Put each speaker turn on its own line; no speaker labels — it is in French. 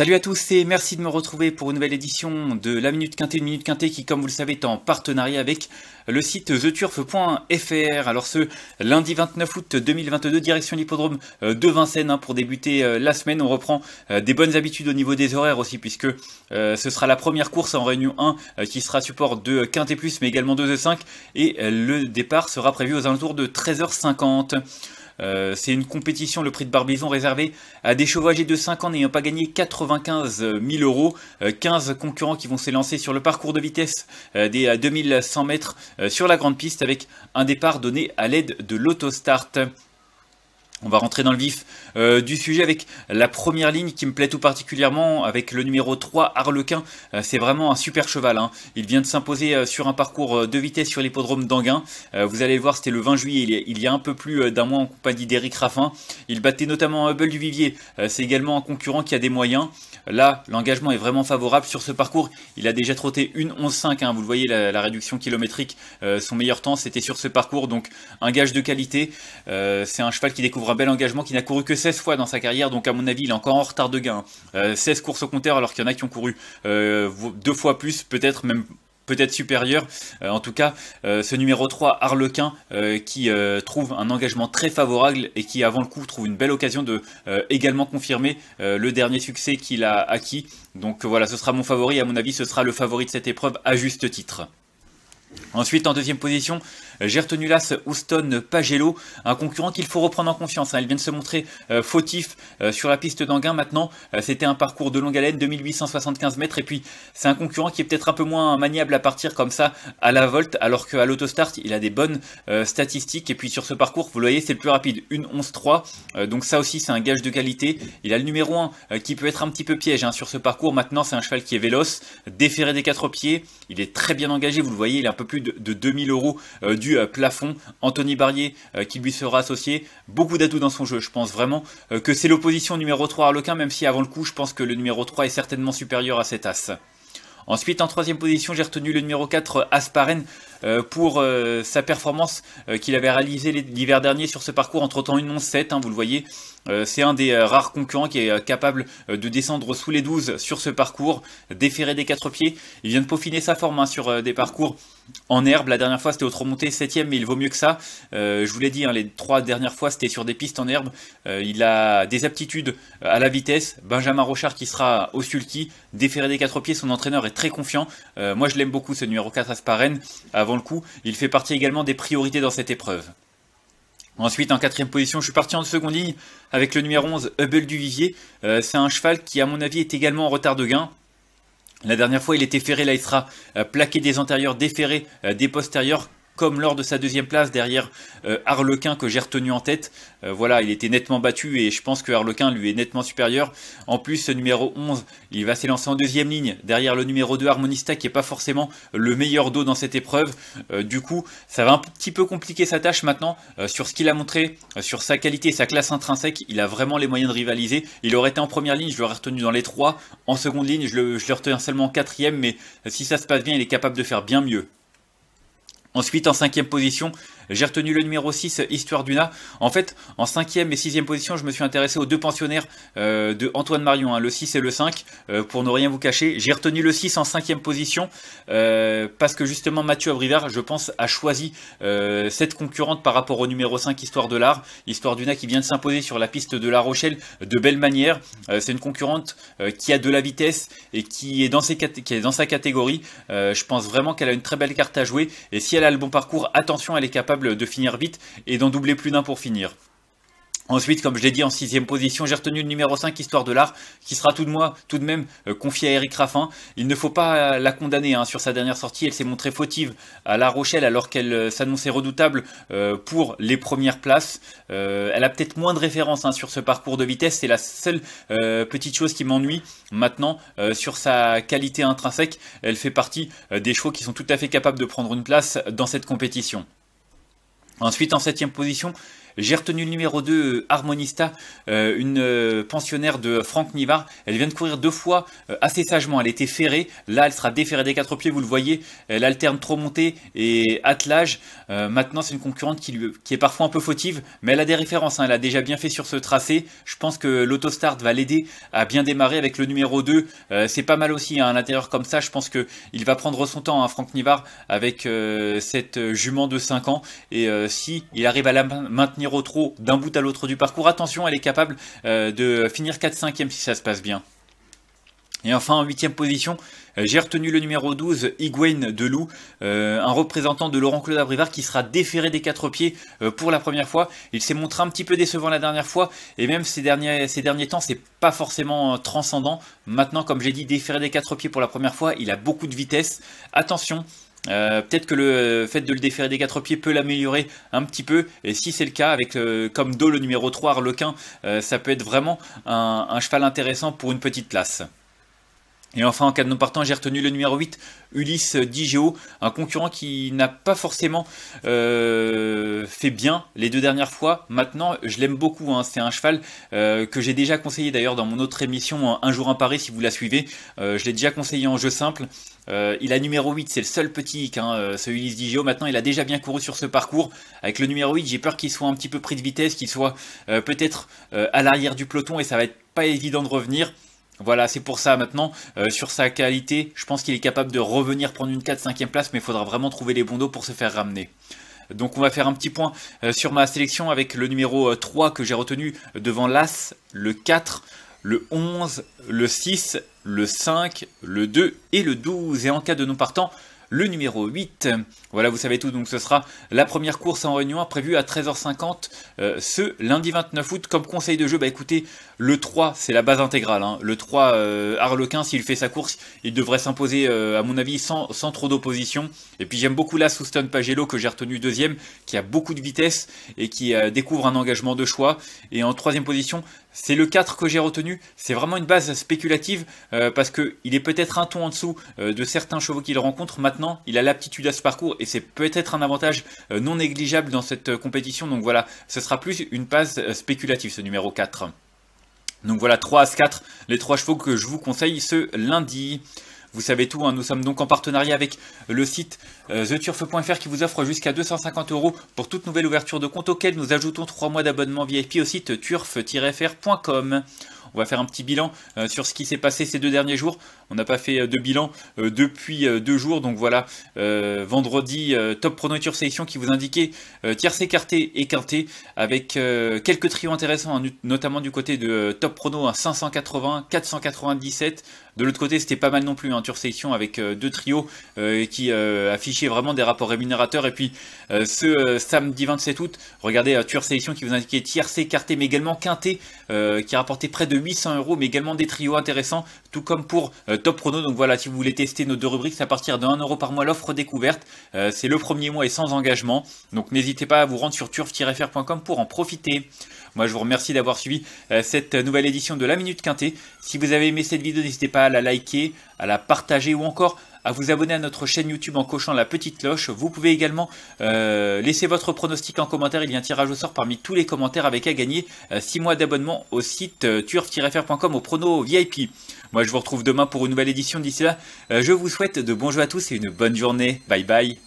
Salut à tous et merci de me retrouver pour une nouvelle édition de La Minute Quintée, une Minute Quintée qui, comme vous le savez, est en partenariat avec le site theturf.fr. Alors ce lundi 29 août 2022, direction l'hippodrome euh, de Vincennes hein, pour débuter euh, la semaine. On reprend euh, des bonnes habitudes au niveau des horaires aussi puisque ce sera la première course en Réunion 1 qui sera support de Quintée Plus mais également de The 5 et le départ sera prévu aux alentours de 13h50. Euh, c'est une compétition, le prix de Barbizon, réservé à des chevaux de 5 ans n'ayant pas gagné 95 000 euros. 15 euh, concurrents qui vont s'élancer sur le parcours de vitesse euh, des 2100 mètres sur la grande piste avec un départ donné à l'aide de l'autostart. On va rentrer dans le vif euh, du sujet avec la première ligne qui me plaît tout particulièrement, avec le numéro 3, Harlequin. Euh, c'est vraiment un super cheval. Hein. Il vient de s'imposer euh, sur un parcours de vitesse sur l'hippodrome d'Anguin. vous allez le voir, c'était le 20 juillet, il y a, un peu plus d'un mois en compagnie d'Éric Raffin. Il battait notamment Hubble du Vivier. c'est également un concurrent qui a des moyens. Là, l'engagement est vraiment favorable sur ce parcours. Il a déjà trotté une 11.5. Hein. Vous le voyez, la, la réduction kilométrique, son meilleur temps, c'était sur ce parcours. Donc, un gage de qualité. c'est un cheval qui découvre un bel engagement qui n'a couru que 16 fois dans sa carrière, donc à mon avis il est encore en retard de gain. 16 euh, courses au compteur alors qu'il y en a qui ont couru euh, deux fois plus, peut-être même peut-être supérieur. Euh, en tout cas, ce numéro 3, Arlequin qui trouve un engagement très favorable et qui, avant le coup, trouve une belle occasion de également confirmer le dernier succès qu'il a acquis. Donc voilà, ce sera mon favori. À mon avis, ce sera le favori de cette épreuve à juste titre. Ensuite, en deuxième position, j'ai retenu Houston Pagello, un concurrent qu'il faut reprendre en confiance. Hein. Il vient de se montrer euh, fautif euh, sur la piste d'Anguin. Maintenant, euh, c'était un parcours de longue haleine, 2875 mètres. Et puis, c'est un concurrent qui est peut-être un peu moins maniable à partir comme ça à la volte, alors qu'à l'autostart, il a des bonnes statistiques. Et puis, sur ce parcours, vous le voyez, c'est le plus rapide, une 11-3. donc, ça aussi, c'est un gage de qualité. Il a le numéro 1 qui peut être un petit peu piège hein, sur ce parcours. Maintenant, c'est un cheval qui est véloce, déféré des quatre pieds. Il est très bien engagé. Vous le voyez, il a un peu plus de, de 2000 euros du euh, plafond. Anthony Barrier euh, qui lui sera associé, beaucoup d'atouts dans son jeu. Je pense vraiment euh, que c'est l'opposition numéro 3 à même si avant le coup, je pense que le numéro 3 est certainement supérieur à cet as. Ensuite, en troisième position, j'ai retenu le numéro 4, Asparen. Euh, pour euh, sa performance euh, qu'il avait réalisée l'hiver dernier sur ce parcours entre temps une 11-7, hein, vous le voyez. C'est un des rares concurrents qui est capable de descendre sous les 12 sur ce parcours, déféré des quatre pieds. Il vient de peaufiner sa forme hein, sur des parcours en herbe. La dernière fois, c'était autre montée 7 mais il vaut mieux que ça. je vous l'ai dit, hein, les trois dernières fois, c'était sur des pistes en herbe. il a des aptitudes à la vitesse. Benjamin Rochard qui sera au sulky, déféré des quatre pieds. Son entraîneur est très confiant. moi, je l'aime beaucoup, ce numéro 4 à le coup, il fait partie également des priorités dans cette épreuve. Ensuite, en quatrième position, je suis parti en seconde ligne avec le numéro 11, Hubble du Vivier. Euh, c'est un cheval qui, à mon avis, est également en retard de gain. La dernière fois, il était ferré, là, il sera euh, plaqué des antérieurs, déferré euh, des postérieurs, comme lors de sa deuxième place derrière euh, Harlequin que j'ai retenu en tête. Euh, voilà, il était nettement battu et je pense que Harlequin lui est nettement supérieur. En plus, ce numéro 11, il va s'élancer en deuxième ligne derrière le numéro 2 Harmonista qui n'est pas forcément le meilleur dos dans cette épreuve. Euh, du coup, ça va un petit peu compliquer sa tâche maintenant sur ce qu'il a montré, sur sa qualité, sa classe intrinsèque. Il a vraiment les moyens de rivaliser. Il aurait été en première ligne, je l'aurais retenu dans les trois. En seconde ligne, je le, je le retiens seulement en quatrième, mais si ça se passe bien, il est capable de faire bien mieux. Ensuite, en cinquième position, j'ai retenu le numéro 6, Histoire d'Una. En fait, en 5e et 6e position, je me suis intéressé aux deux pensionnaires euh, de Antoine Marion, hein, le 6 et le 5, euh, pour ne rien vous cacher. J'ai retenu le 6 en 5e position euh, parce que justement Mathieu Abrivard, je pense, a choisi euh, cette concurrente par rapport au numéro 5, Histoire de l'Art. Histoire d'Una qui vient de s'imposer sur la piste de La Rochelle de belle manière. C'est une concurrente qui a de la vitesse et qui est dans sa catégorie. je pense vraiment qu'elle a une très belle carte à jouer et si elle a le bon parcours, attention, elle est capable de finir vite et d'en doubler plus d'un pour finir. Ensuite, comme je l'ai dit en sixième position, j'ai retenu le numéro 5, Histoire de l'art, qui sera tout de, moi, tout de même euh, confié à Eric Raffin. Il ne faut pas euh, la condamner hein, sur sa dernière sortie. Elle s'est montrée fautive à La Rochelle alors qu'elle euh, s'annonçait redoutable pour les premières places. elle a peut-être moins de références hein, sur ce parcours de vitesse. C'est la seule petite chose qui m'ennuie maintenant sur sa qualité intrinsèque. Elle fait partie des chevaux qui sont tout à fait capables de prendre une place dans cette compétition. Ensuite, en septième position, j'ai retenu le numéro 2, Harmonista, euh, une euh, pensionnaire de Franck Nivard. Elle vient de courir deux fois euh, assez sagement. Elle était ferrée. Là, elle sera déferrée des quatre pieds. Vous le voyez, elle alterne trop montée et attelage. maintenant, c'est une concurrente qui, est parfois un peu fautive, mais elle a des références. Hein. Elle a déjà bien fait sur ce tracé. Je pense que l'autostart va l'aider à bien démarrer avec le numéro 2. c'est pas mal aussi Un hein, à l'intérieur comme ça. Je pense qu'il va prendre son temps, hein, Franck Nivard, avec cette jument de 5 ans. Et si il arrive à la maintenir trop d'un bout à l'autre du parcours. Attention, elle est capable euh, de finir 4-5e si ça se passe bien. Et enfin, en huitième position, euh, j'ai retenu le numéro 12, Higuain Delou, euh, un représentant de Laurent Claude Abrivard qui sera déféré des quatre pieds pour la première fois. Il s'est montré un petit peu décevant la dernière fois et même ces derniers, ces derniers temps, c'est pas forcément transcendant. Maintenant, comme j'ai dit, déféré des quatre pieds pour la première fois, il a beaucoup de vitesse. Attention, euh, peut-être que le fait de le déférer des quatre pieds peut l'améliorer un petit peu. Et si c'est le cas, avec euh, comme dos le numéro 3 Arlequin, euh, ça peut être vraiment un, un cheval intéressant pour une petite place. Et enfin, en cas de non partant, j'ai retenu le numéro 8, Ulysse Digeo, un concurrent qui n'a pas forcément euh, fait bien les deux dernières fois. Maintenant, je l'aime beaucoup. Hein. C'est un cheval euh, que j'ai déjà conseillé d'ailleurs dans mon autre émission, hein, Un jour un Paris, si vous la suivez. Euh, je l'ai déjà conseillé en jeu simple. il a numéro 8, c'est le seul petit hic, hein, ce Ulysse Digeo. Maintenant, il a déjà bien couru sur ce parcours. Avec le numéro 8, j'ai peur qu'il soit un petit peu pris de vitesse, qu'il soit peut-être à l'arrière du peloton et ça va être pas évident de revenir. Voilà, c'est pour ça maintenant, euh, sur sa qualité, je pense qu'il est capable de revenir prendre une 4 5 e place, mais il faudra vraiment trouver les bons dos pour se faire ramener. Donc on va faire un petit point euh, sur ma sélection avec le numéro 3 euh, que j'ai retenu devant l'As, le 4, le 11, le 6, le 5, le 2 et le 12. Et en cas de non partant, le numéro 8. Voilà, vous savez tout, donc ce sera la première course en réunion prévue à 13h50 euh, ce lundi 29 août. Comme conseil de jeu, bah écoutez, le 3, c'est la base intégrale. Hein. Le 3, euh, Harlequin, s'il fait sa course, il devrait s'imposer, euh, à mon avis, sans, sans trop d'opposition. Et puis j'aime beaucoup la Souston Pagello, que j'ai retenu deuxième, qui a beaucoup de vitesse et qui euh, découvre un engagement de choix. Et en troisième position, c'est le 4 que j'ai retenu. C'est vraiment une base spéculative parce qu'il est peut-être un ton en dessous de certains chevaux qu'il rencontre. Maintenant, il a l'aptitude à ce parcours et c'est peut-être un avantage euh, non négligeable dans cette euh, compétition. Donc voilà, ce sera plus une passe euh, spéculative ce numéro 4. Donc voilà, 3 à 4, les 3 chevaux que je vous conseille ce lundi. Vous savez tout, hein, nous sommes donc en partenariat avec le site theturf.fr qui vous offre jusqu'à 250 euros pour toute nouvelle ouverture de compte auquel nous ajoutons 3 mois d'abonnement VIP au site turf-fr.com. On va faire un petit bilan euh, sur ce qui s'est passé ces deux derniers jours. On n'a pas fait euh, de bilan euh, depuis deux jours. Donc voilà, vendredi, top pronoture sélection qui vous indiquait tierce écarté et quinté avec quelques trios intéressants, hein, notamment du côté de top prono à 580, 497, de l'autre côté, c'était pas mal non plus en hein, avec euh, deux trios euh, qui euh, affichaient vraiment des rapports rémunérateurs. Et puis ce samedi 27 août, regardez Turf sélection qui vous indiquait tiercé, écarté mais également quinté, qui rapportait près de 800 euros, mais également des trios intéressants, tout comme pour Top Prono. Donc voilà, si vous voulez tester nos deux rubriques, c'est à partir de 1 euro par mois l'offre découverte. c'est le premier mois et sans engagement. Donc n'hésitez pas à vous rendre sur turf-fr.com pour en profiter. Moi, je vous remercie d'avoir suivi cette nouvelle édition de la Minute Quintée. Si vous avez aimé cette vidéo, n'hésitez pas à la liker, à la partager ou encore à vous abonner à notre chaîne YouTube en cochant la petite cloche. Vous pouvez également euh, laisser votre pronostic en commentaire. Il y a un tirage au sort parmi tous les commentaires avec à gagner 6 euh, mois d'abonnement au site euh, turf-fr.com au prono VIP. Moi je vous retrouve demain pour une nouvelle édition. D'ici là, je vous souhaite de bons jeux à tous et une bonne journée. Bye bye.